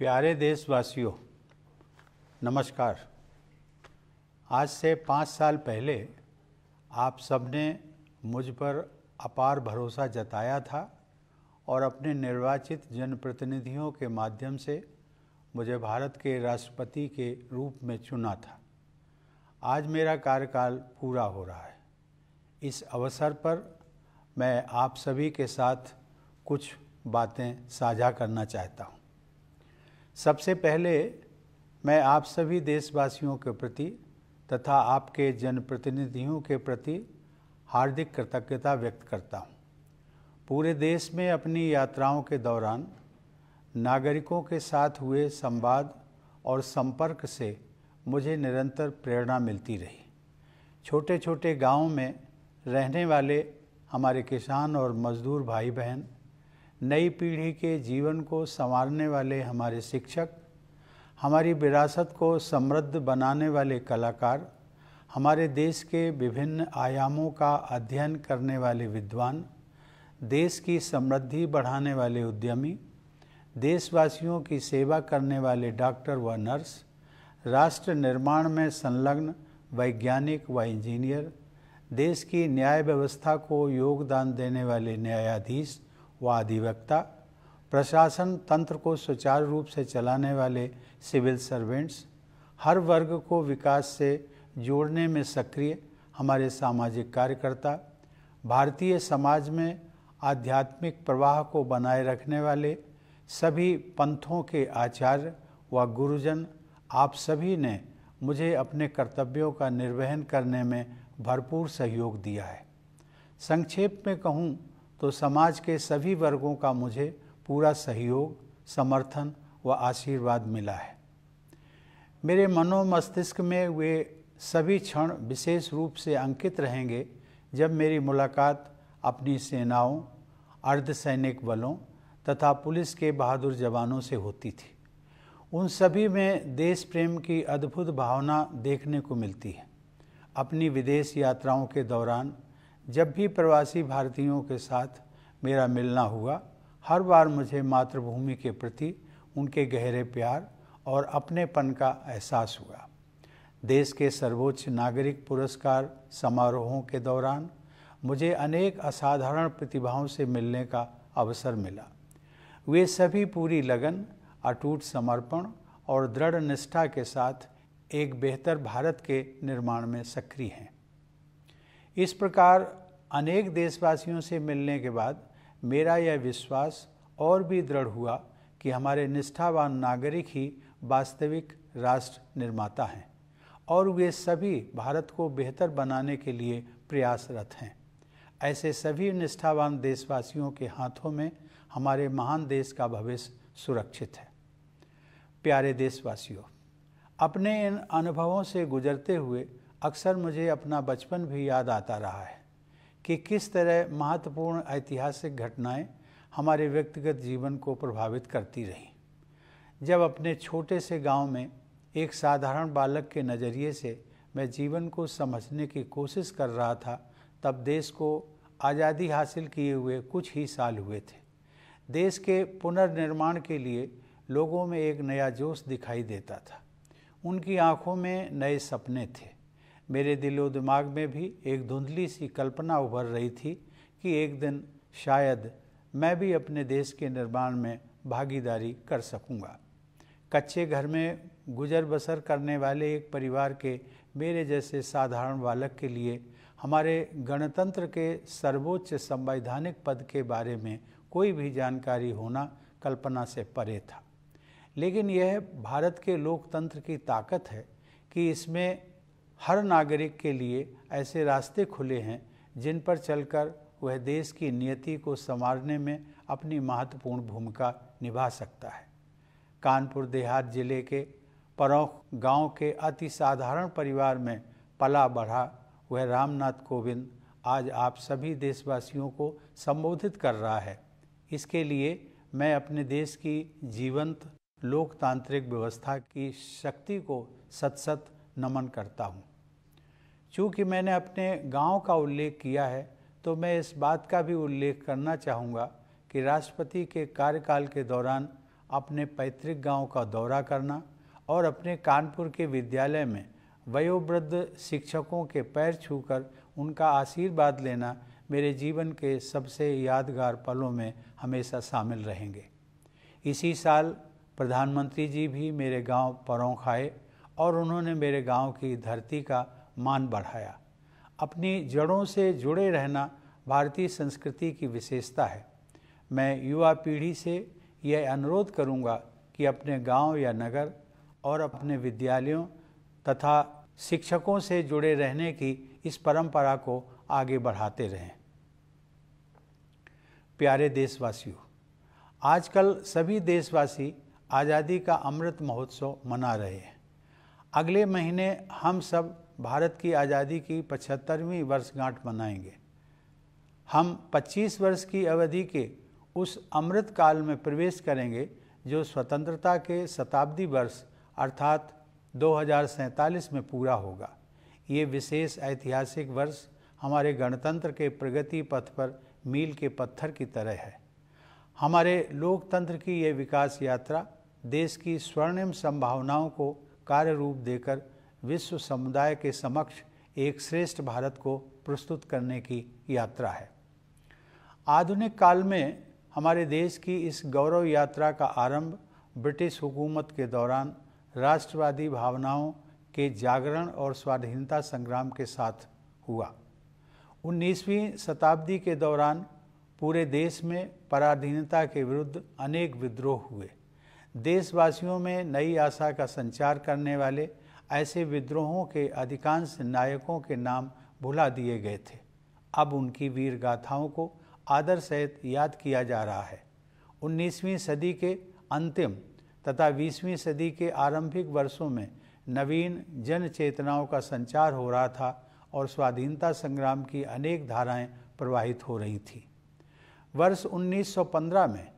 प्यारे देशवासियों नमस्कार आज से पाँच साल पहले आप सबने मुझ पर अपार भरोसा जताया था और अपने निर्वाचित जनप्रतिनिधियों के माध्यम से मुझे भारत के राष्ट्रपति के रूप में चुना था आज मेरा कार्यकाल पूरा हो रहा है इस अवसर पर मैं आप सभी के साथ कुछ बातें साझा करना चाहता हूँ सबसे पहले मैं आप सभी देशवासियों के प्रति तथा आपके जनप्रतिनिधियों के प्रति हार्दिक कृतज्ञता व्यक्त करता हूँ पूरे देश में अपनी यात्राओं के दौरान नागरिकों के साथ हुए संवाद और संपर्क से मुझे निरंतर प्रेरणा मिलती रही छोटे छोटे गाँव में रहने वाले हमारे किसान और मजदूर भाई बहन नई पीढ़ी के जीवन को संवारने वाले हमारे शिक्षक हमारी विरासत को समृद्ध बनाने वाले कलाकार हमारे देश के विभिन्न आयामों का अध्ययन करने वाले विद्वान देश की समृद्धि बढ़ाने वाले उद्यमी देशवासियों की सेवा करने वाले डॉक्टर व नर्स राष्ट्र निर्माण में संलग्न वैज्ञानिक व इंजीनियर देश की न्याय व्यवस्था को योगदान देने वाले न्यायाधीश व अधिवक्ता प्रशासन तंत्र को सुचारू रूप से चलाने वाले सिविल सर्वेंट्स हर वर्ग को विकास से जोड़ने में सक्रिय हमारे सामाजिक कार्यकर्ता भारतीय समाज में आध्यात्मिक प्रवाह को बनाए रखने वाले सभी पंथों के आचार्य व गुरुजन आप सभी ने मुझे अपने कर्तव्यों का निर्वहन करने में भरपूर सहयोग दिया है संक्षेप में कहूँ तो समाज के सभी वर्गों का मुझे पूरा सहयोग समर्थन व आशीर्वाद मिला है मेरे मनोमस्तिष्क में वे सभी क्षण विशेष रूप से अंकित रहेंगे जब मेरी मुलाकात अपनी सेनाओं अर्धसैनिक बलों तथा पुलिस के बहादुर जवानों से होती थी उन सभी में देश प्रेम की अद्भुत भावना देखने को मिलती है अपनी विदेश यात्राओं के दौरान जब भी प्रवासी भारतीयों के साथ मेरा मिलना हुआ हर बार मुझे मातृभूमि के प्रति उनके गहरे प्यार और अपनेपन का एहसास हुआ देश के सर्वोच्च नागरिक पुरस्कार समारोहों के दौरान मुझे अनेक असाधारण प्रतिभाओं से मिलने का अवसर मिला वे सभी पूरी लगन अटूट समर्पण और दृढ़ निष्ठा के साथ एक बेहतर भारत के निर्माण में सक्रिय हैं इस प्रकार अनेक देशवासियों से मिलने के बाद मेरा यह विश्वास और भी दृढ़ हुआ कि हमारे निष्ठावान नागरिक ही वास्तविक राष्ट्र निर्माता हैं और वे सभी भारत को बेहतर बनाने के लिए प्रयासरत हैं ऐसे सभी निष्ठावान देशवासियों के हाथों में हमारे महान देश का भविष्य सुरक्षित है प्यारे देशवासियों अपने इन अनुभवों से गुजरते हुए अक्सर मुझे अपना बचपन भी याद आता रहा है कि किस तरह महत्वपूर्ण ऐतिहासिक घटनाएं हमारे व्यक्तिगत जीवन को प्रभावित करती रहीं जब अपने छोटे से गांव में एक साधारण बालक के नज़रिए से मैं जीवन को समझने की कोशिश कर रहा था तब देश को आज़ादी हासिल किए हुए कुछ ही साल हुए थे देश के पुनर्निर्माण के लिए लोगों में एक नया जोश दिखाई देता था उनकी आँखों में नए सपने थे मेरे दिलो दिमाग में भी एक धुंधली सी कल्पना उभर रही थी कि एक दिन शायद मैं भी अपने देश के निर्माण में भागीदारी कर सकूंगा। कच्चे घर में गुजर बसर करने वाले एक परिवार के मेरे जैसे साधारण बालक के लिए हमारे गणतंत्र के सर्वोच्च संवैधानिक पद के बारे में कोई भी जानकारी होना कल्पना से परे था लेकिन यह भारत के लोकतंत्र की ताकत है कि इसमें हर नागरिक के लिए ऐसे रास्ते खुले हैं जिन पर चलकर वह देश की नियति को संवारने में अपनी महत्वपूर्ण भूमिका निभा सकता है कानपुर देहात जिले के परौख गांव के अति साधारण परिवार में पला बढ़ा वह रामनाथ कोविंद आज आप सभी देशवासियों को संबोधित कर रहा है इसके लिए मैं अपने देश की जीवंत लोकतांत्रिक व्यवस्था की शक्ति को सत सत नमन करता हूँ चूँकि मैंने अपने गांव का उल्लेख किया है तो मैं इस बात का भी उल्लेख करना चाहूँगा कि राष्ट्रपति के कार्यकाल के दौरान अपने पैतृक गांव का दौरा करना और अपने कानपुर के विद्यालय में वयोवृद्ध शिक्षकों के पैर छूकर उनका आशीर्वाद लेना मेरे जीवन के सबसे यादगार पलों में हमेशा शामिल रहेंगे इसी साल प्रधानमंत्री जी भी मेरे गांव परौख आए और उन्होंने मेरे गांव की धरती का मान बढ़ाया अपनी जड़ों से जुड़े रहना भारतीय संस्कृति की विशेषता है मैं युवा पीढ़ी से यह अनुरोध करूंगा कि अपने गांव या नगर और अपने विद्यालयों तथा शिक्षकों से जुड़े रहने की इस परंपरा को आगे बढ़ाते रहें प्यारे देशवासियों आजकल सभी देशवासी आज़ादी का अमृत महोत्सव मना रहे हैं अगले महीने हम सब भारत की आज़ादी की पचहत्तरवीं वर्षगांठ मनाएंगे हम 25 वर्ष की अवधि के उस अमृत काल में प्रवेश करेंगे जो स्वतंत्रता के शताब्दी वर्ष अर्थात दो में पूरा होगा ये विशेष ऐतिहासिक वर्ष हमारे गणतंत्र के प्रगति पथ पर मील के पत्थर की तरह है हमारे लोकतंत्र की ये विकास यात्रा देश की स्वर्णिम संभावनाओं को कार्य रूप देकर विश्व समुदाय के समक्ष एक श्रेष्ठ भारत को प्रस्तुत करने की यात्रा है आधुनिक काल में हमारे देश की इस गौरव यात्रा का आरंभ ब्रिटिश हुकूमत के दौरान राष्ट्रवादी भावनाओं के जागरण और स्वाधीनता संग्राम के साथ हुआ 19वीं शताब्दी के दौरान पूरे देश में पराधीनता के विरुद्ध अनेक विद्रोह हुए देशवासियों में नई आशा का संचार करने वाले ऐसे विद्रोहों के अधिकांश नायकों के नाम भुला दिए गए थे अब उनकी वीर गाथाओं को आदर सहित याद किया जा रहा है 19वीं सदी के अंतिम तथा 20वीं सदी के आरंभिक वर्षों में नवीन जन चेतनाओं का संचार हो रहा था और स्वाधीनता संग्राम की अनेक धाराएं प्रवाहित हो रही थीं वर्ष 1915 में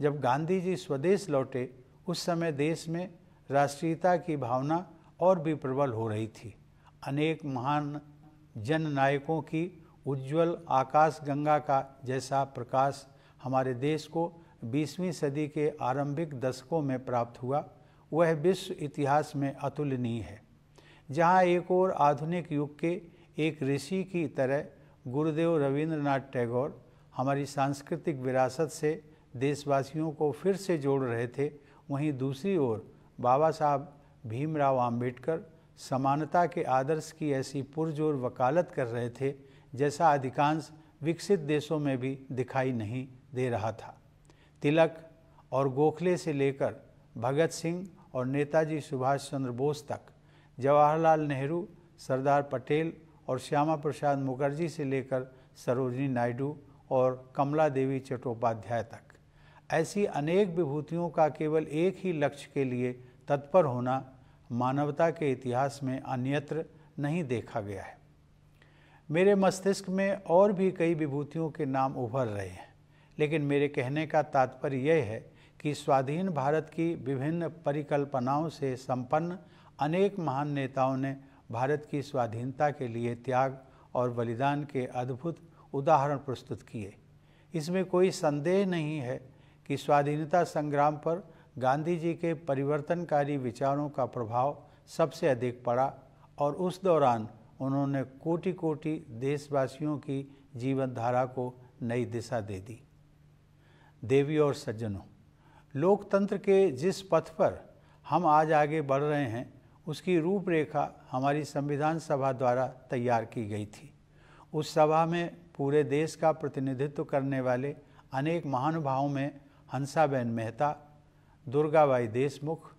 जब गांधी जी स्वदेश लौटे उस समय देश में राष्ट्रीयता की भावना और भी प्रबल हो रही थी अनेक महान जन नायकों की उज्जवल आकाश गंगा का जैसा प्रकाश हमारे देश को 20वीं सदी के आरंभिक दशकों में प्राप्त हुआ वह विश्व इतिहास में अतुलनीय है जहाँ एक और आधुनिक युग के एक ऋषि की तरह गुरुदेव रविंद्रनाथ टैगोर हमारी सांस्कृतिक विरासत से देशवासियों को फिर से जोड़ रहे थे वहीं दूसरी ओर बाबा साहब भीमराव आम्बेडकर समानता के आदर्श की ऐसी पुरजोर वकालत कर रहे थे जैसा अधिकांश विकसित देशों में भी दिखाई नहीं दे रहा था तिलक और गोखले से लेकर भगत सिंह और नेताजी सुभाष चंद्र बोस तक जवाहरलाल नेहरू सरदार पटेल और श्यामा प्रसाद मुखर्जी से लेकर सरोजनी नायडू और कमला देवी चट्टोपाध्याय तक ऐसी अनेक विभूतियों का केवल एक ही लक्ष्य के लिए तत्पर होना मानवता के इतिहास में अन्यत्र नहीं देखा गया है मेरे मस्तिष्क में और भी कई विभूतियों के नाम उभर रहे हैं लेकिन मेरे कहने का तात्पर्य यह है कि स्वाधीन भारत की विभिन्न परिकल्पनाओं से संपन्न अनेक महान नेताओं ने भारत की स्वाधीनता के लिए त्याग और बलिदान के अद्भुत उदाहरण प्रस्तुत किए इसमें कोई संदेह नहीं है कि स्वाधीनता संग्राम पर गांधी जी के परिवर्तनकारी विचारों का प्रभाव सबसे अधिक पड़ा और उस दौरान उन्होंने कोटि कोटि देशवासियों की जीवन धारा को नई दिशा दे दी देवी और सज्जनों लोकतंत्र के जिस पथ पर हम आज आगे बढ़ रहे हैं उसकी रूपरेखा हमारी संविधान सभा द्वारा तैयार की गई थी उस सभा में पूरे देश का प्रतिनिधित्व करने वाले अनेक महानुभावों में हंसाबेन मेहता दुर्गाबाई देशमुख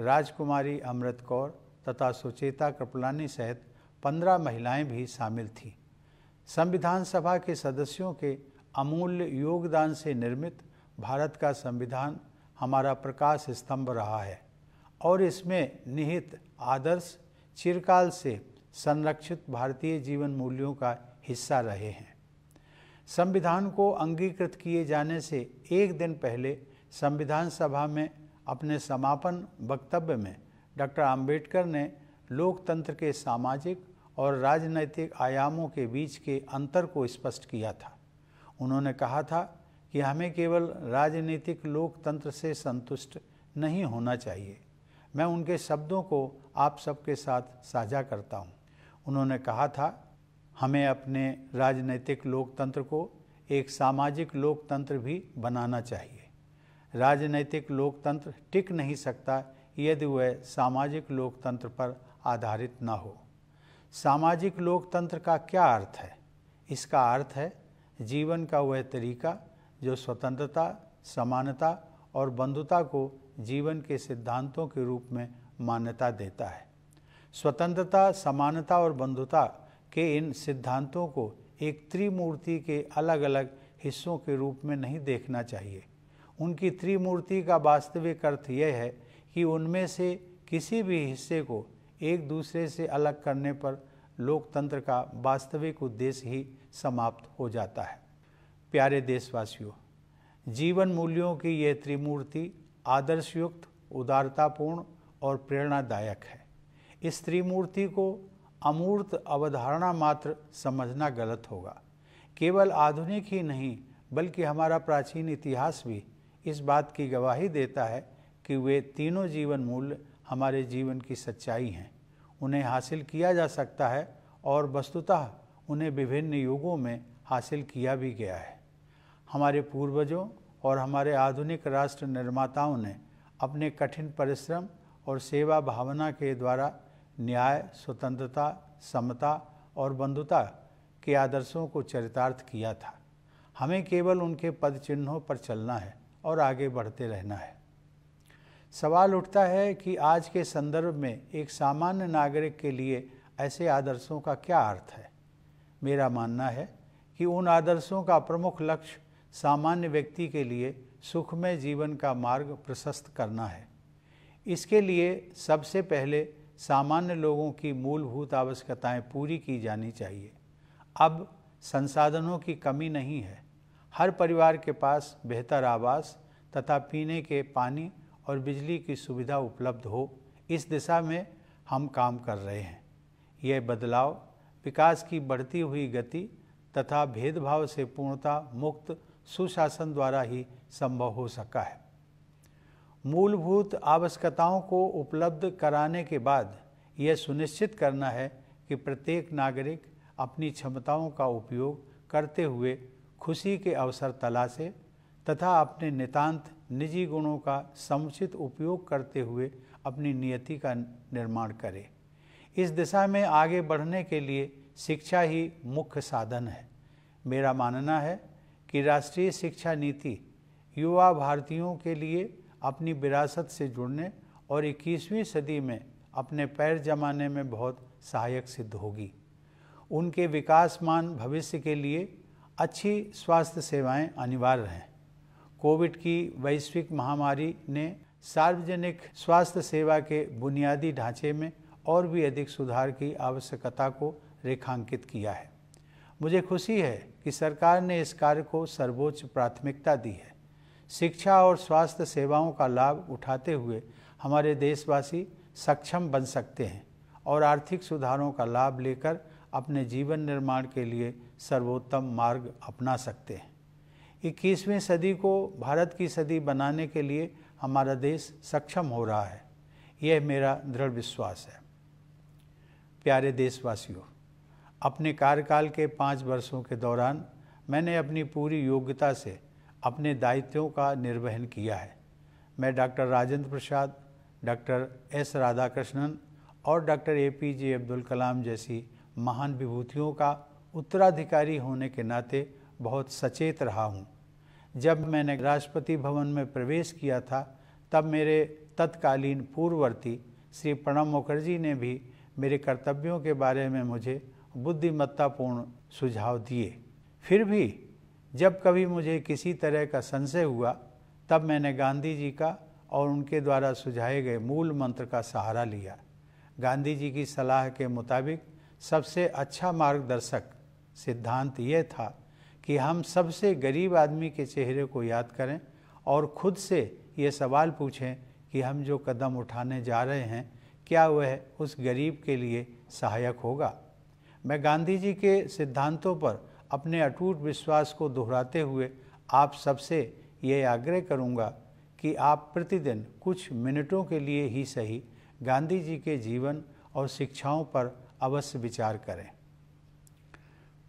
राजकुमारी अमृत कौर तथा सुचेता कृपलानी सहित पंद्रह महिलाएं भी शामिल थीं संविधान सभा के सदस्यों के अमूल्य योगदान से निर्मित भारत का संविधान हमारा प्रकाश स्तंभ रहा है और इसमें निहित आदर्श चिरकाल से संरक्षित भारतीय जीवन मूल्यों का हिस्सा रहे हैं संविधान को अंगीकृत किए जाने से एक दिन पहले संविधान सभा में अपने समापन वक्तव्य में डॉक्टर अंबेडकर ने लोकतंत्र के सामाजिक और राजनैतिक आयामों के बीच के अंतर को स्पष्ट किया था उन्होंने कहा था कि हमें केवल राजनीतिक लोकतंत्र से संतुष्ट नहीं होना चाहिए मैं उनके शब्दों को आप सबके साथ साझा करता हूँ उन्होंने कहा था हमें अपने राजनीतिक लोकतंत्र को एक सामाजिक लोकतंत्र भी बनाना चाहिए राजनैतिक लोकतंत्र टिक नहीं सकता यदि वह सामाजिक लोकतंत्र पर आधारित न हो सामाजिक लोकतंत्र का क्या अर्थ है इसका अर्थ है जीवन का वह तरीका जो स्वतंत्रता समानता और बंधुता को जीवन के सिद्धांतों के रूप में मान्यता देता है स्वतंत्रता समानता और बंधुता के इन सिद्धांतों को एक त्रिमूर्ति के अलग अलग हिस्सों के रूप में नहीं देखना चाहिए उनकी त्रिमूर्ति का वास्तविक अर्थ यह है कि उनमें से किसी भी हिस्से को एक दूसरे से अलग करने पर लोकतंत्र का वास्तविक उद्देश्य ही समाप्त हो जाता है प्यारे देशवासियों जीवन मूल्यों की यह त्रिमूर्ति आदर्शयुक्त उदारतापूर्ण और प्रेरणादायक है इस त्रिमूर्ति को अमूर्त अवधारणा मात्र समझना गलत होगा केवल आधुनिक ही नहीं बल्कि हमारा प्राचीन इतिहास भी इस बात की गवाही देता है कि वे तीनों जीवन मूल्य हमारे जीवन की सच्चाई हैं उन्हें हासिल किया जा सकता है और वस्तुतः उन्हें विभिन्न युगों में हासिल किया भी गया है हमारे पूर्वजों और हमारे आधुनिक राष्ट्र निर्माताओं ने अपने कठिन परिश्रम और सेवा भावना के द्वारा न्याय स्वतंत्रता समता और बंधुता के आदर्शों को चरितार्थ किया था हमें केवल उनके पद चिन्हों पर चलना है और आगे बढ़ते रहना है सवाल उठता है कि आज के संदर्भ में एक सामान्य नागरिक के लिए ऐसे आदर्शों का क्या अर्थ है मेरा मानना है कि उन आदर्शों का प्रमुख लक्ष्य सामान्य व्यक्ति के लिए सुखमय जीवन का मार्ग प्रशस्त करना है इसके लिए सबसे पहले सामान्य लोगों की मूलभूत आवश्यकताएं पूरी की जानी चाहिए अब संसाधनों की कमी नहीं है हर परिवार के पास बेहतर आवास तथा पीने के पानी और बिजली की सुविधा उपलब्ध हो इस दिशा में हम काम कर रहे हैं यह बदलाव विकास की बढ़ती हुई गति तथा भेदभाव से पूर्णता मुक्त सुशासन द्वारा ही संभव हो सका है मूलभूत आवश्यकताओं को उपलब्ध कराने के बाद यह सुनिश्चित करना है कि प्रत्येक नागरिक अपनी क्षमताओं का उपयोग करते हुए खुशी के अवसर तलाशे तथा अपने नितांत निजी गुणों का समुचित उपयोग करते हुए अपनी नियति का निर्माण करें इस दिशा में आगे बढ़ने के लिए शिक्षा ही मुख्य साधन है मेरा मानना है कि राष्ट्रीय शिक्षा नीति युवा भारतीयों के लिए अपनी विरासत से जुड़ने और 21वीं सदी में अपने पैर जमाने में बहुत सहायक सिद्ध होगी उनके विकासमान भविष्य के लिए अच्छी स्वास्थ्य सेवाएं अनिवार्य हैं कोविड की वैश्विक महामारी ने सार्वजनिक स्वास्थ्य सेवा के बुनियादी ढांचे में और भी अधिक सुधार की आवश्यकता को रेखांकित किया है मुझे खुशी है कि सरकार ने इस कार्य को सर्वोच्च प्राथमिकता दी है शिक्षा और स्वास्थ्य सेवाओं का लाभ उठाते हुए हमारे देशवासी सक्षम बन सकते हैं और आर्थिक सुधारों का लाभ लेकर अपने जीवन निर्माण के लिए सर्वोत्तम मार्ग अपना सकते हैं इक्कीसवीं सदी को भारत की सदी बनाने के लिए हमारा देश सक्षम हो रहा है यह मेरा दृढ़ विश्वास है प्यारे देशवासियों अपने कार्यकाल के पाँच वर्षों के दौरान मैंने अपनी पूरी योग्यता से अपने दायित्वों का निर्वहन किया है मैं doctor Rajendra Prasad doctor S Radhakrishnan और doctor A P J Abdul Kalam जैसी महान विभूतियों का उत्तराधिकारी होने के नाते बहुत सचेत रहा हूँ जब मैंने राष्ट्रपति भवन में प्रवेश किया था तब मेरे तत्कालीन पूर्ववर्ती श्री प्रणब मुखर्जी ने भी मेरे कर्तव्यों के बारे में मुझे बुद्धिमत्तापूर्ण सुझाव दिए फिर भी जब कभी मुझे किसी तरह का संशय हुआ तब मैंने गांधी जी का और उनके द्वारा सुझाए गए मूल मंत्र का सहारा लिया गांधी जी की सलाह के मुताबिक सबसे अच्छा मार्गदर्शक सिद्धांत यह था कि हम सबसे गरीब आदमी के चेहरे को याद करें और खुद से ये सवाल पूछें कि हम जो कदम उठाने जा रहे हैं क्या वह उस गरीब के लिए सहायक होगा मैं गांधी जी के सिद्धांतों पर अपने अटूट विश्वास को दोहराते हुए आप सबसे ये आग्रह करूंगा कि आप प्रतिदिन कुछ मिनटों के लिए ही सही गांधी जी के जीवन और शिक्षाओं पर अवश्य विचार करें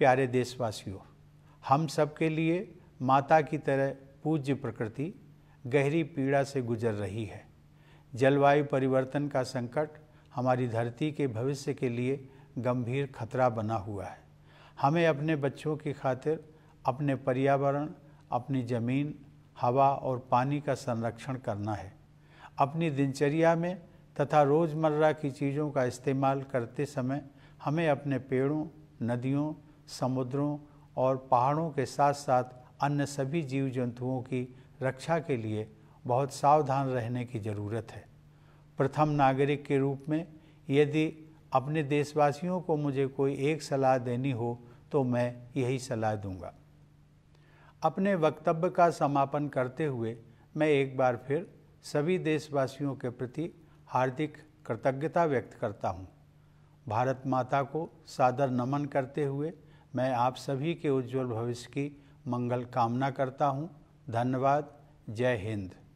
प्यारे देशवासियों हम सबके लिए माता की तरह पूज्य प्रकृति गहरी पीड़ा से गुजर रही है जलवायु परिवर्तन का संकट हमारी धरती के भविष्य के लिए गंभीर खतरा बना हुआ है हमें अपने बच्चों की खातिर अपने पर्यावरण अपनी ज़मीन हवा और पानी का संरक्षण करना है अपनी दिनचर्या में तथा रोज़मर्रा की चीज़ों का इस्तेमाल करते समय हमें अपने पेड़ों नदियों समुद्रों और पहाड़ों के साथ साथ अन्य सभी जीव जंतुओं की रक्षा के लिए बहुत सावधान रहने की ज़रूरत है प्रथम नागरिक के रूप में यदि अपने देशवासियों को मुझे कोई एक सलाह देनी हो तो मैं यही सलाह दूंगा अपने वक्तव्य का समापन करते हुए मैं एक बार फिर सभी देशवासियों के प्रति हार्दिक कृतज्ञता व्यक्त करता हूँ भारत माता को सादर नमन करते हुए मैं आप सभी के उज्जवल भविष्य की मंगल कामना करता हूँ धन्यवाद जय हिंद